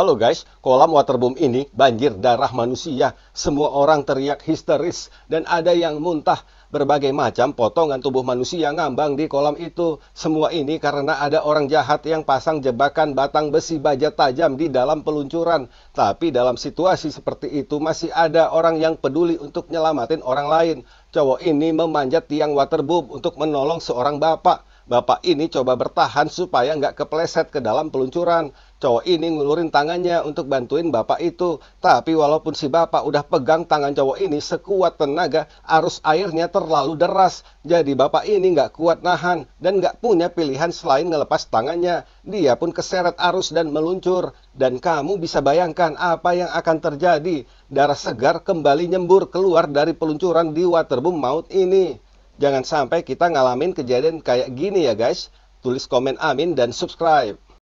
Halo guys, kolam waterboom ini banjir darah manusia. Semua orang teriak histeris dan ada yang muntah. Berbagai macam potongan tubuh manusia ngambang di kolam itu. Semua ini karena ada orang jahat yang pasang jebakan batang besi baja tajam di dalam peluncuran. Tapi dalam situasi seperti itu masih ada orang yang peduli untuk nyelamatin orang lain. Cowok ini memanjat tiang waterboom untuk menolong seorang bapak. Bapak ini coba bertahan supaya nggak kepleset ke dalam peluncuran. Cowok ini ngulurin tangannya untuk bantuin bapak itu. Tapi walaupun si bapak udah pegang tangan cowok ini sekuat tenaga, arus airnya terlalu deras. Jadi bapak ini nggak kuat nahan dan nggak punya pilihan selain ngelepas tangannya. Dia pun keseret arus dan meluncur. Dan kamu bisa bayangkan apa yang akan terjadi. Darah segar kembali nyembur keluar dari peluncuran di waterboom maut ini. Jangan sampai kita ngalamin kejadian kayak gini ya guys. Tulis komen amin dan subscribe.